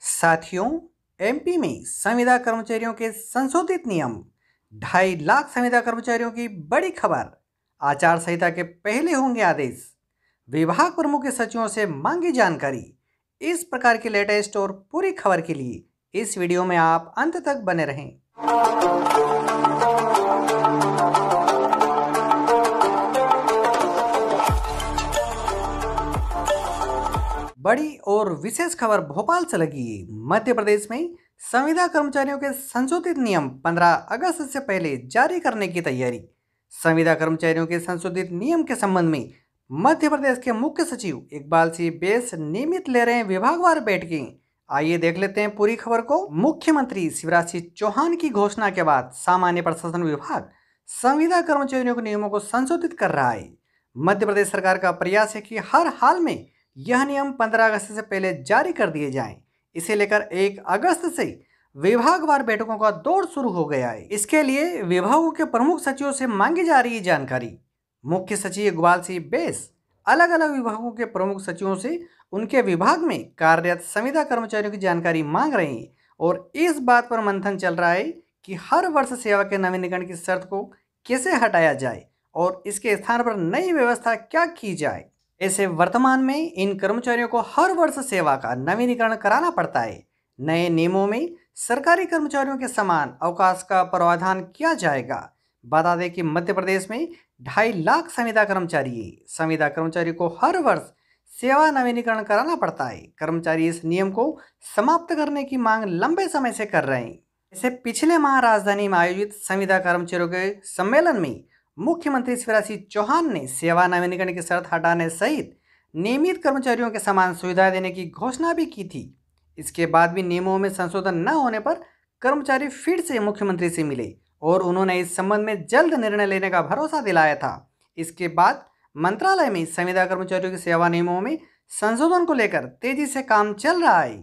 साथियों एमपी में संविदा कर्मचारियों के संशोधित नियम ढाई लाख संविदा कर्मचारियों की बड़ी खबर आचार संहिता के पहले होंगे आदेश विभाग प्रमुख के सचिवों से मांगी जानकारी इस प्रकार की लेटेस्ट और पूरी खबर के लिए इस वीडियो में आप अंत तक बने रहें बड़ी और विशेष खबर भोपाल से लगी मध्य प्रदेश में संविदा कर्मचारियों के संशोधित नियम 15 अगस्त से पहले जारी करने की तैयारी संविदा कर्मचारियों के संशोधित नियम के संबंध में मध्य प्रदेश के मुख्य सचिव इकबाल सिंह बेस नियमित ले रहे हैं विभागवार बैठकें आइए देख लेते हैं पूरी खबर को मुख्यमंत्री शिवराज सिंह चौहान की घोषणा के बाद सामान्य प्रशासन विभाग संविदा कर्मचारियों के नियमों को संशोधित कर रहा है मध्य प्रदेश सरकार का प्रयास है कि हर हाल में यह नियम 15 अगस्त से पहले जारी कर दिए जाएं। इसे लेकर 1 अगस्त से विभागवार बैठकों का दौर शुरू हो गया है इसके लिए विभागों के प्रमुख सचिवों से मांगी जा रही है जानकारी मुख्य सचिव इकबाल सिंह बेस अलग अलग विभागों के प्रमुख सचिवों से उनके विभाग में कार्यरत संविदा कर्मचारियों की जानकारी मांग रहे हैं और इस बात पर मंथन चल रहा है कि हर वर्ष सेवा के नवीनीकरण की शर्त को कैसे हटाया जाए और इसके स्थान पर नई व्यवस्था क्या की जाए ऐसे वर्तमान में इन कर्मचारियों को हर वर्ष सेवा का नवीनीकरण कराना पड़ता है नए नियमों में सरकारी कर्मचारियों के समान अवकाश का प्रावधान किया जाएगा बता दें कि मध्य प्रदेश में ढाई लाख संविदा कर्मचारी संविदा कर्मचारी को हर वर्ष सेवा नवीनीकरण कराना पड़ता है कर्मचारी इस नियम को समाप्त करने की मांग लंबे समय से कर रहे हैं इसे पिछले माह राजधानी में आयोजित संविदा कर्मचारियों के सम्मेलन में मुख्यमंत्री शिवराज सिंह चौहान ने सेवा नवीनीकरण की शर्त हटाने सहित नियमित कर्मचारियों के समान सुविधा देने की घोषणा भी की थी इसके बाद भी नियमों में संशोधन न होने पर कर्मचारी फिर से मुख्यमंत्री से मिले और उन्होंने इस संबंध में जल्द निर्णय लेने का भरोसा दिलाया था इसके बाद मंत्रालय में संविदा कर्मचारियों की सेवा नियमों में संशोधन को लेकर तेजी से काम चल रहा है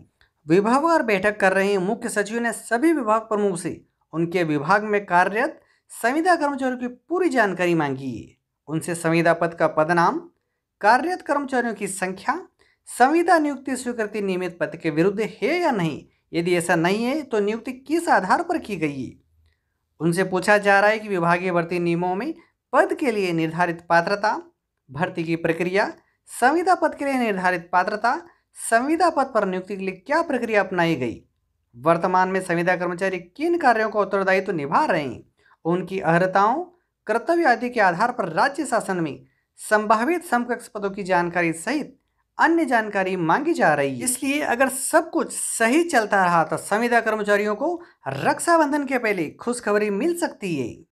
विभाग और बैठक कर रहे मुख्य सचिव ने सभी विभाग प्रमुख से उनके विभाग में कार्यरत संविदा कर्मचारियों की पूरी जानकारी मांगी उनसे संविदा पद का पदनाम कार्यरत कर्मचारियों की संख्या संविदा नियुक्ति स्वीकृति नियमित पद के विरुद्ध है या नहीं यदि ऐसा नहीं है तो नियुक्ति किस आधार पर की गई उनसे पूछा जा रहा है कि विभागीय भर्ती नियमों में पद के लिए निर्धारित पात्रता भर्ती की प्रक्रिया संविदा पद के लिए निर्धारित पात्रता संविदा पद पर नियुक्ति के लिए क्या प्रक्रिया अपनाई गई वर्तमान में संविदा कर्मचारी किन कार्यों का उत्तरदायित्व तो निभा रहे हैं उनकी अर्हताओं कर्तव्य आदि के आधार पर राज्य शासन में संभावित समकक्ष पदों की जानकारी सहित अन्य जानकारी मांगी जा रही है इसलिए अगर सब कुछ सही चलता रहा तो संविदा कर्मचारियों को रक्षाबंधन के पहले खुशखबरी मिल सकती है